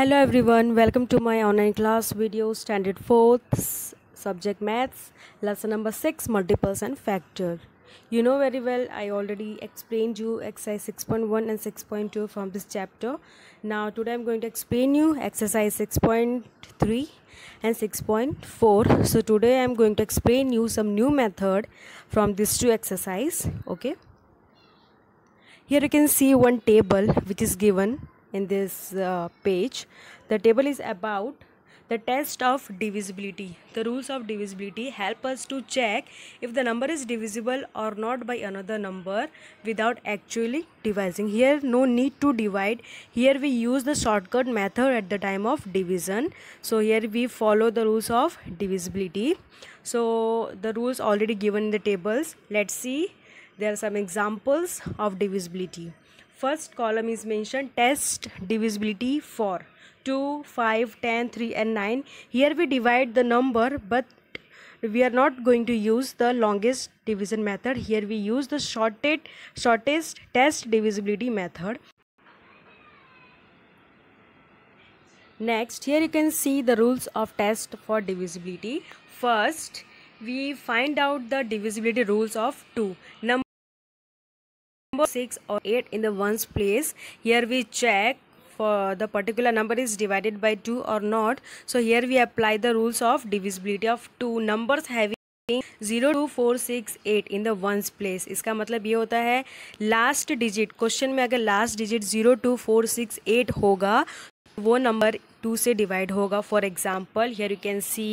hello everyone welcome to my online class video standard 4th subject maths lesson number 6 multiples and factor you know very well i already explained you exercise 6.1 and 6.2 from this chapter now today i'm going to explain you exercise 6.3 and 6.4 so today i'm going to explain you some new method from these two exercise okay here you can see one table which is given in this uh, page the table is about the test of divisibility the rules of divisibility help us to check if the number is divisible or not by another number without actually dividing. here no need to divide here we use the shortcut method at the time of division so here we follow the rules of divisibility so the rules already given in the tables let's see there are some examples of divisibility first column is mentioned test divisibility for 2 5 10 3 and 9 here we divide the number but we are not going to use the longest division method here we use the shortest shortest test divisibility method next here you can see the rules of test for divisibility first we find out the divisibility rules of 2 number number 6 or 8 in the ones place here we check for the particular number is divided by 2 or not so here we apply the rules of divisibility of two numbers having zero two four six eight in the ones place इसका मतलब ये होता है last digit question में अगर last digit zero two four six eight होगा वो number two से डिवाइड होगा for example here you can see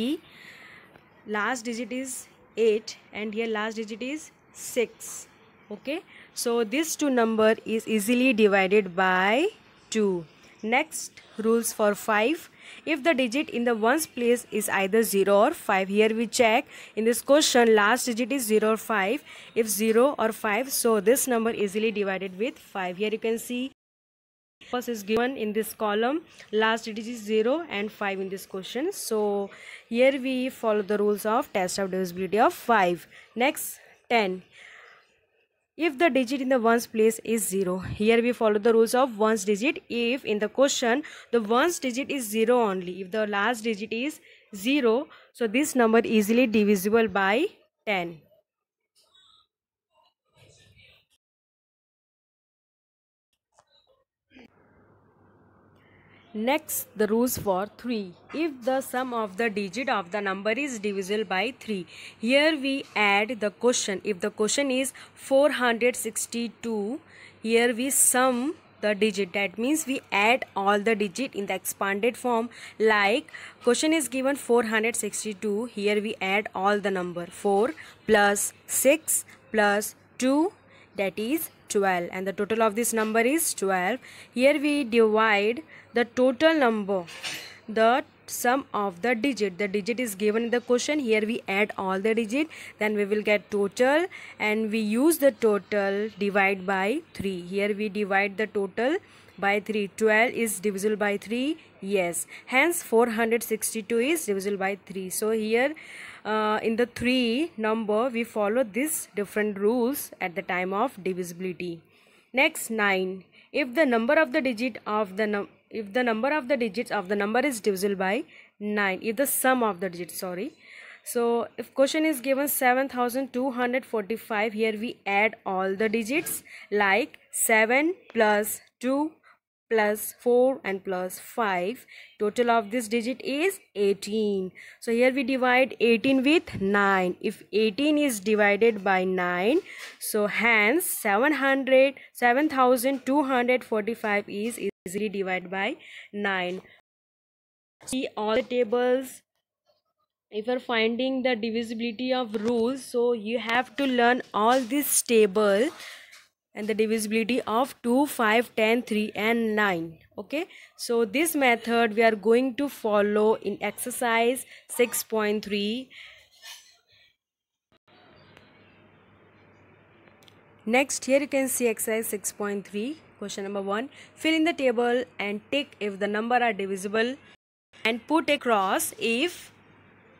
last digit is eight and here last digit is six okay So this two number is easily divided by 2. Next rules for 5. If the digit in the ones place is either 0 or 5. Here we check in this question last digit is 0 or 5. If 0 or 5 so this number easily divided with 5. Here you can see first is given in this column last digit is 0 and 5 in this question so here we follow the rules of test of divisibility of 5 next 10 if the digit in the ones place is 0, here we follow the rules of ones digit. If in the question the ones digit is 0 only, if the last digit is 0, so this number easily divisible by 10. Next, the rules for 3. If the sum of the digit of the number is divisible by 3, here we add the question. If the question is 462, here we sum the digit. That means we add all the digit in the expanded form like question is given 462. Here we add all the number 4 plus 6 plus 2 that is 12 and the total of this number is 12 here we divide the total number the sum of the digit the digit is given in the question here we add all the digit then we will get total and we use the total divide by 3 here we divide the total by 3. 12 is divisible by 3. Yes. Hence 462 is divisible by 3. So here uh, in the 3 number we follow these different rules at the time of divisibility. Next 9. If the number of the digit of the if the number of the digits of the number is divisible by 9 if the sum of the digits sorry so if question is given 7245 here we add all the digits like 7 plus 2 plus 4 and plus 5 total of this digit is 18 so here we divide 18 with 9 if 18 is divided by 9 so hence 700 7245 is easily divided by 9 see all the tables if you are finding the divisibility of rules so you have to learn all this table and the divisibility of 2 5 10 3 and 9 okay so this method we are going to follow in exercise 6.3 next here you can see exercise 6.3 question number 1 fill in the table and tick if the number are divisible and put a cross if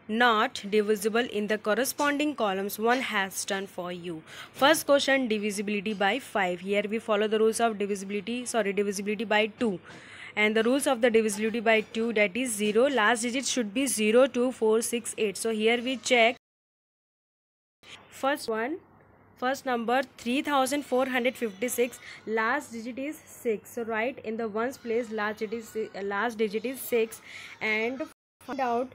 not divisible in the corresponding columns one has done for you. First question divisibility by 5. Here we follow the rules of divisibility sorry divisibility by 2 and the rules of the divisibility by 2 that is 0 last digit should be 0 2 4 6 8 so here we check first one first number 3456 last digit is 6 so right in the ones place last digit is, last digit is 6 and find out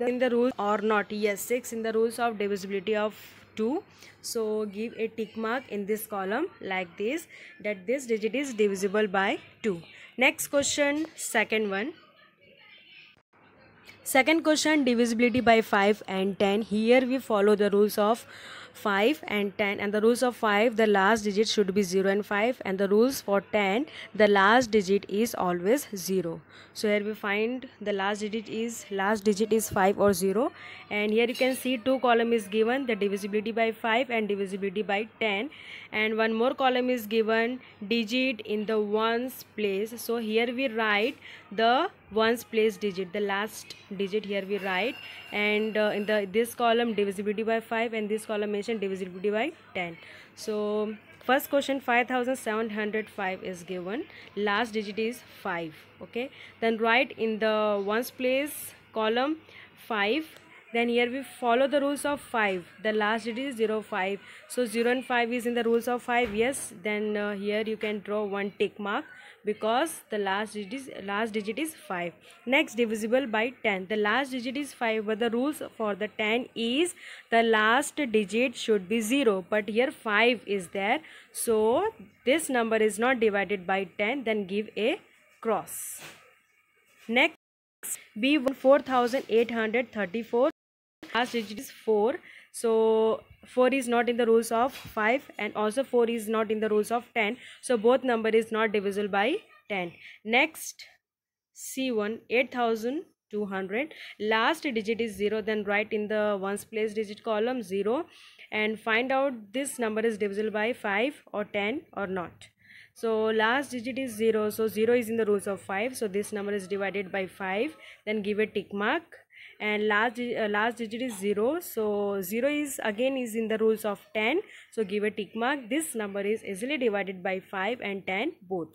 in the rules or not yes 6 in the rules of divisibility of 2 so give a tick mark in this column like this that this digit is divisible by 2 next question second one second question divisibility by 5 and 10 here we follow the rules of 5 and 10 and the rules of 5 the last digit should be 0 and 5 and the rules for 10 the last digit is always 0 so here we find the last digit is last digit is 5 or 0 and here you can see two column is given the divisibility by 5 and divisibility by 10 and one more column is given digit in the ones place so here we write the ones place digit the last digit here we write and uh, in the this column divisibility by 5 and this column mentioned divisibility by 10 so first question 5705 is given last digit is 5 okay then write in the ones place column 5 then here we follow the rules of 5 the last digit is 0 5 so 0 and 5 is in the rules of 5 yes then uh, here you can draw one tick mark because the last digit is last digit is 5 next divisible by 10 the last digit is 5 but the rules for the 10 is the last digit should be 0 but here 5 is there so this number is not divided by 10 then give a cross next b 4834 last digit is 4 so 4 is not in the rules of 5 and also 4 is not in the rules of 10 so both number is not divisible by 10 next c1 8200 last digit is 0 then write in the ones place digit column 0 and find out this number is divisible by 5 or 10 or not so last digit is 0 so 0 is in the rules of 5 so this number is divided by 5 then give a tick mark and last uh, last digit is 0 so 0 is again is in the rules of 10 so give a tick mark this number is easily divided by 5 and 10 both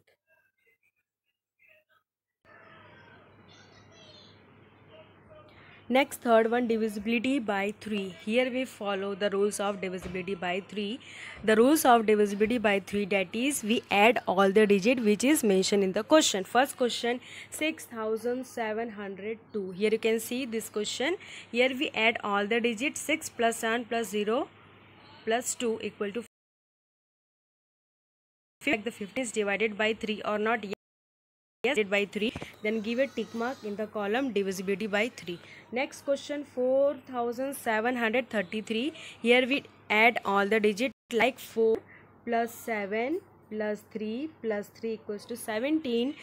Next third one divisibility by 3. Here we follow the rules of divisibility by 3. The rules of divisibility by 3 that is we add all the digit which is mentioned in the question. First question 6702. Here you can see this question. Here we add all the digits 6 plus 1 plus 0 plus 2 equal to 5. The 15 is divided by 3 or not yes divided by 3 then give a tick mark in the column divisibility by 3 next question 4733 here we add all the digits like 4 plus 7 plus 3 plus 3 equals to 17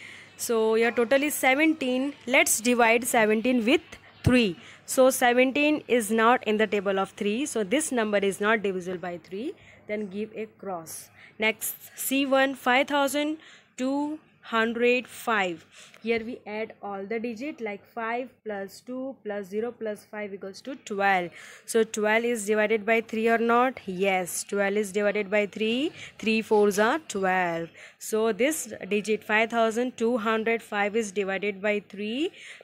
so your total is 17 let's divide 17 with 3 so 17 is not in the table of 3 so this number is not divisible by 3 then give a cross next c1 5002 105 here we add all the digit like 5 plus 2 plus 0 plus 5 equals to 12 so 12 is divided by 3 or not yes 12 is divided by 3 3 fours are 12 so this digit 5205 is divided by 3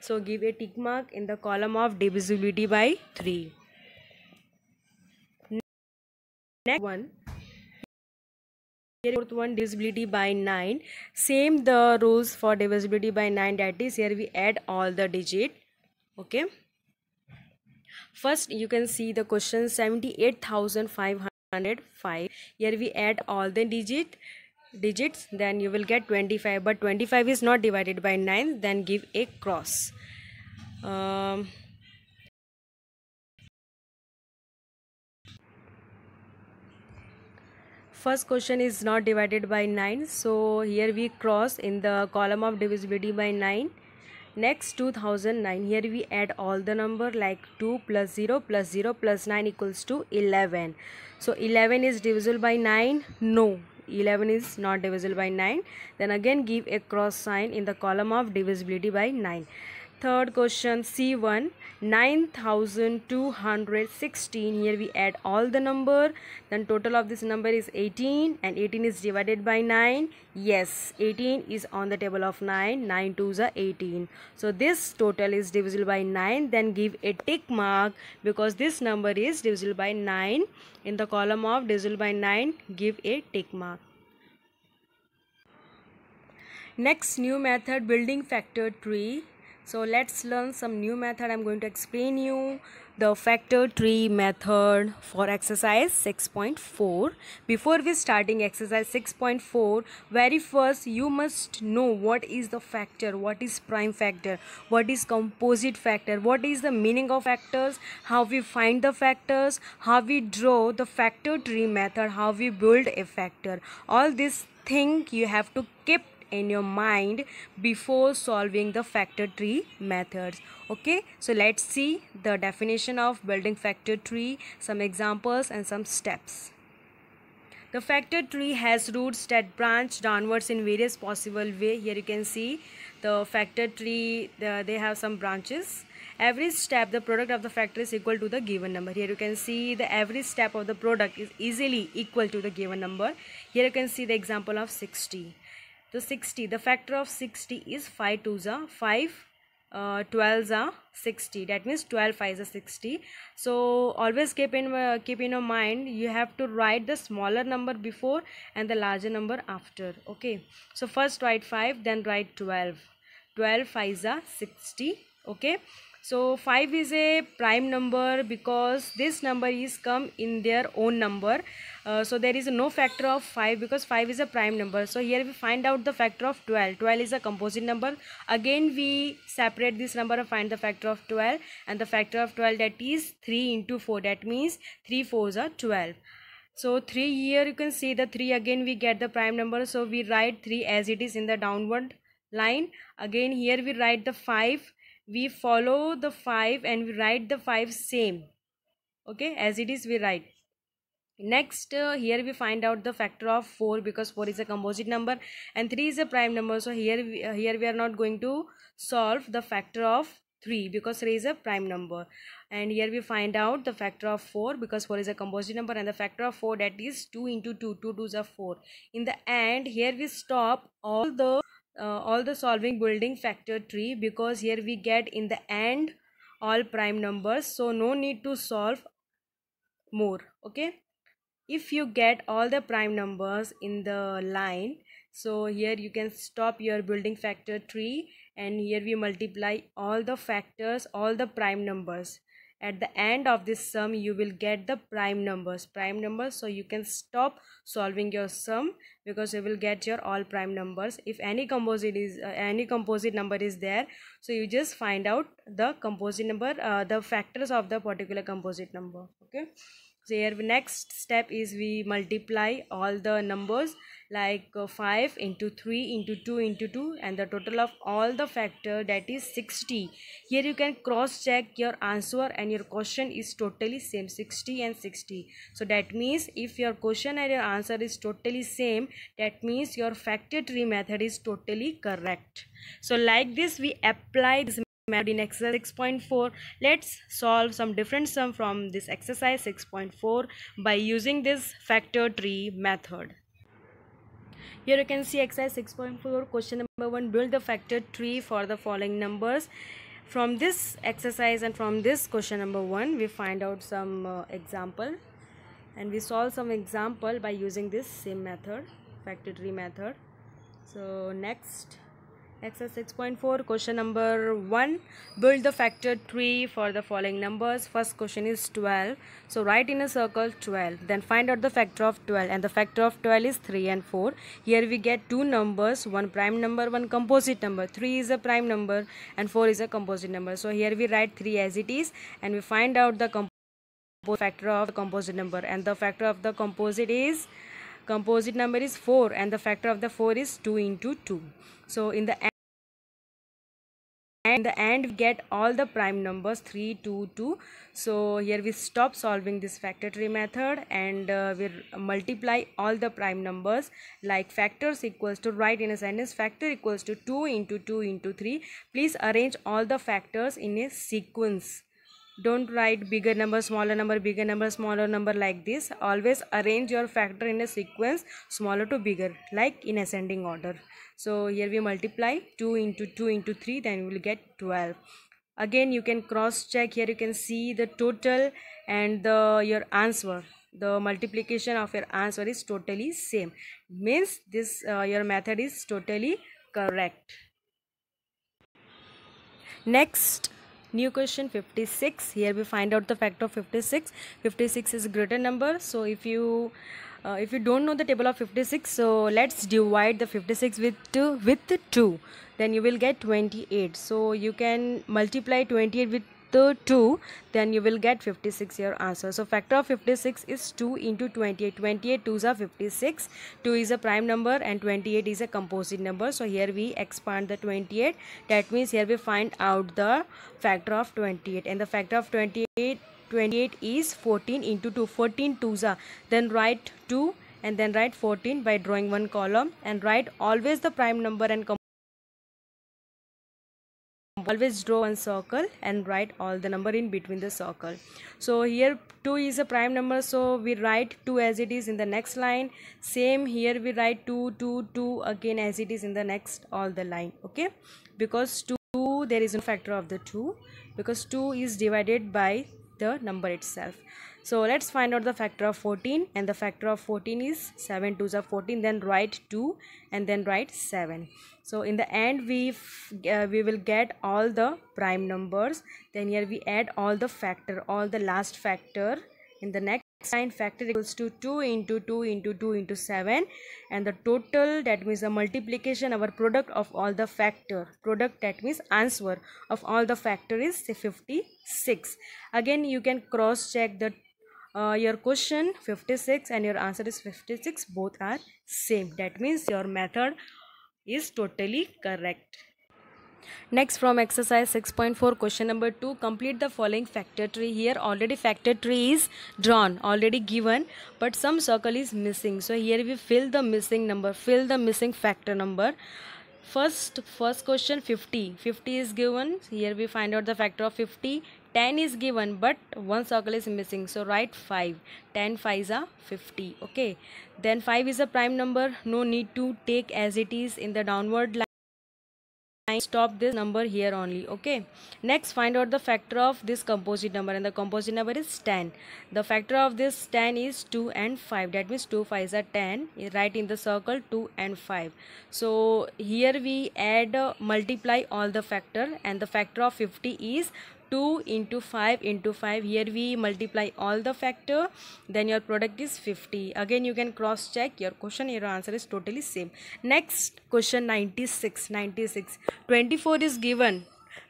so give a tick mark in the column of divisibility by 3 next one fourth one divisibility by 9 same the rules for divisibility by 9 that is here we add all the digit okay first you can see the question 78505 here we add all the digit digits then you will get 25 but 25 is not divided by 9 then give a cross um, first question is not divided by 9 so here we cross in the column of divisibility by 9 next 2009 here we add all the number like 2 plus 0 plus 0 plus 9 equals to 11 so 11 is divisible by 9 no 11 is not divisible by 9 then again give a cross sign in the column of divisibility by 9 Third question C1 9216 here we add all the number then total of this number is 18 and 18 is divided by 9 yes 18 is on the table of 9 9 2s are 18 so this total is divisible by 9 then give a tick mark because this number is divisible by 9 in the column of divisible by 9 give a tick mark next new method building factor tree so let's learn some new method i'm going to explain you the factor tree method for exercise 6.4 before we starting exercise 6.4 very first you must know what is the factor what is prime factor what is composite factor what is the meaning of factors how we find the factors how we draw the factor tree method how we build a factor all this thing you have to keep in your mind before solving the factor tree methods okay so let's see the definition of building factor tree some examples and some steps the factor tree has roots that branch downwards in various possible way here you can see the factor tree the, they have some branches every step the product of the factor is equal to the given number here you can see the every step of the product is easily equal to the given number here you can see the example of 60 the 60 the factor of 60 is 5 2s are 5 uh, 12s are 60 that means 12 is a 60 so always keep in uh, keep in your mind you have to write the smaller number before and the larger number after okay so first write 5 then write 12 12 is a 60 okay so 5 is a prime number because this number is come in their own number uh, so there is no factor of 5 because 5 is a prime number so here we find out the factor of 12 12 is a composite number again we separate this number and find the factor of 12 and the factor of 12 that is 3 into 4 that means 3 4s are 12 so 3 here you can see the 3 again we get the prime number so we write 3 as it is in the downward line again here we write the 5 we follow the 5 and we write the 5 same okay as it is we write next uh, here we find out the factor of 4 because 4 is a composite number and 3 is a prime number so here we, uh, here we are not going to solve the factor of 3 because 3 is a prime number and here we find out the factor of 4 because 4 is a composite number and the factor of 4 that is 2 into 2 2 2 is a 4 in the end here we stop all the uh, all the solving building factor tree because here we get in the end all prime numbers so no need to solve more okay if you get all the prime numbers in the line so here you can stop your building factor tree and here we multiply all the factors all the prime numbers at the end of this sum you will get the prime numbers prime numbers so you can stop solving your sum because you will get your all prime numbers if any composite is uh, any composite number is there so you just find out the composite number uh, the factors of the particular composite number okay so here next step is we multiply all the numbers like uh, 5 into 3 into 2 into 2 and the total of all the factor that is 60 here you can cross check your answer and your question is totally same 60 and 60 so that means if your question and your answer is totally same that means your factor tree method is totally correct so like this we apply this in exercise 6.4 let's solve some different sum from this exercise 6.4 by using this factor tree method here you can see exercise 6.4 question number 1 build the factor tree for the following numbers from this exercise and from this question number 1 we find out some uh, example and we solve some example by using this same method factor tree method so next Exercise 6.4 question number 1 build the factor tree for the following numbers first question is 12 so write in a circle 12 then find out the factor of 12 and the factor of 12 is 3 and 4 here we get two numbers one prime number one composite number 3 is a prime number and 4 is a composite number so here we write 3 as it is and we find out the factor of the composite number and the factor of the composite is composite number is 4 and the factor of the 4 is 2 into 2 so in the and the end we get all the prime numbers 3 2 2 so here we stop solving this factor tree method and uh, we multiply all the prime numbers like factors equals to write in a sentence factor equals to 2 into 2 into 3 please arrange all the factors in a sequence don't write bigger number smaller number bigger number smaller number like this always arrange your factor in a sequence smaller to bigger like in ascending order so here we multiply 2 into 2 into 3 then we will get 12 again you can cross check here you can see the total and the your answer the multiplication of your answer is totally same means this uh, your method is totally correct next New question 56. Here we find out the factor of 56. 56 is a greater number. So if you uh, if you don't know the table of 56 so let's divide the 56 with 2 with 2 then you will get 28 so you can multiply 28 with the 2 then you will get 56 your answer so factor of 56 is 2 into 28 28 2s are 56 2 is a prime number and 28 is a composite number so here we expand the 28 that means here we find out the factor of 28 and the factor of 28 28 is 14 into 2 14 2s are then write 2 and then write 14 by drawing one column and write always the prime number and always draw one circle and write all the number in between the circle so here 2 is a prime number so we write 2 as it is in the next line same here we write 2 2 2 again as it is in the next all the line okay because 2 there is no factor of the 2 because 2 is divided by the number itself so let's find out the factor of 14 and the factor of 14 is 7 2s are 14 then write 2 and then write 7 so in the end we uh, we will get all the prime numbers then here we add all the factor all the last factor in the next 9 factor equals to 2 into 2 into 2 into 7 and the total that means the multiplication our product of all the factor product that means answer of all the factor is 56 again you can cross check the uh, your question 56 and your answer is 56 both are same that means your method is totally correct Next from exercise 6.4 question number 2 complete the following factor tree here already factor tree is drawn already given but some circle is missing so here we fill the missing number fill the missing factor number first first question 50 50 is given here we find out the factor of 50 10 is given but one circle is missing so write 5 10 5 is a 50 okay then 5 is a prime number no need to take as it is in the downward line stop this number here only okay next find out the factor of this composite number and the composite number is 10 the factor of this 10 is 2 and 5 that means 2 5 a 10 right in the circle 2 and 5 so here we add uh, multiply all the factor and the factor of 50 is 2 into 5 into 5 here we multiply all the factor then your product is 50 again you can cross check your question your answer is totally same next question 96 96 24 is given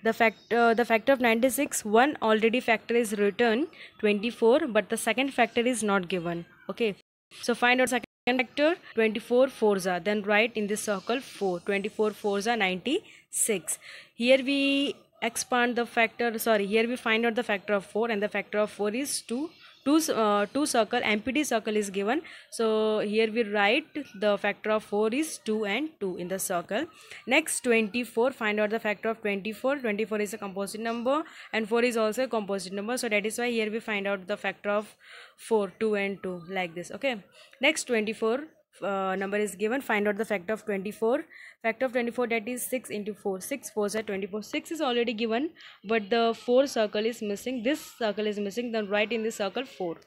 the fact uh, the factor of 96 one already factor is written 24 but the second factor is not given okay so find out second factor 24 fours are then write in this circle 4 24 fours are 96 here we expand the factor sorry here we find out the factor of 4 and the factor of 4 is 2 two uh, two circle MPD circle is given so here we write the factor of 4 is 2 and 2 in the circle next 24 find out the factor of 24 24 is a composite number and 4 is also a composite number so that is why here we find out the factor of 4 2 and 2 like this okay next 24 uh, number is given find out the factor of 24 factor of 24 that is 6 into 4 6 4 is 24 6 is already given but the 4 circle is missing this circle is missing then write in the circle 4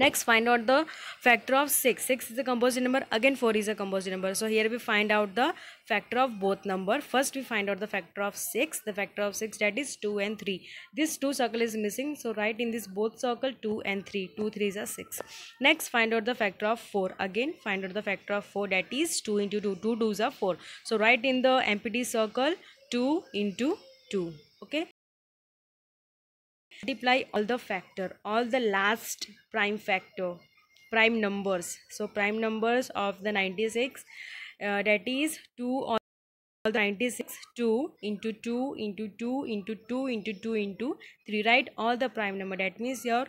Next, find out the factor of 6. 6 is a composite number. Again, 4 is a composite number. So, here we find out the factor of both number. First, we find out the factor of 6. The factor of 6 that is 2 and 3. This 2 circle is missing. So, write in this both circle 2 and 3. 2, 3 is a 6. Next, find out the factor of 4. Again, find out the factor of 4 that is 2 into 2. 2 2s are 4. So, write in the empty circle 2 into 2 okay multiply all the factor all the last prime factor prime numbers so prime numbers of the 96 uh, that is 2 on 96 2 into 2 into 2 into 2 into 2 into 3 right all the prime number that means your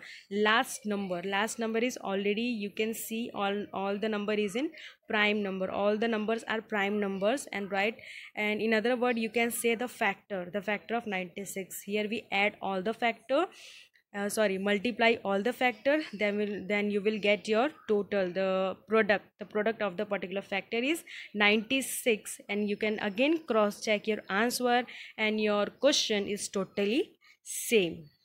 last number last number is already you can see all all the number is in prime number all the numbers are prime numbers and right and in other word you can say the factor the factor of 96 here we add all the factor uh, sorry multiply all the factor then will then you will get your total the product the product of the particular factor is 96 and you can again cross check your answer and your question is totally same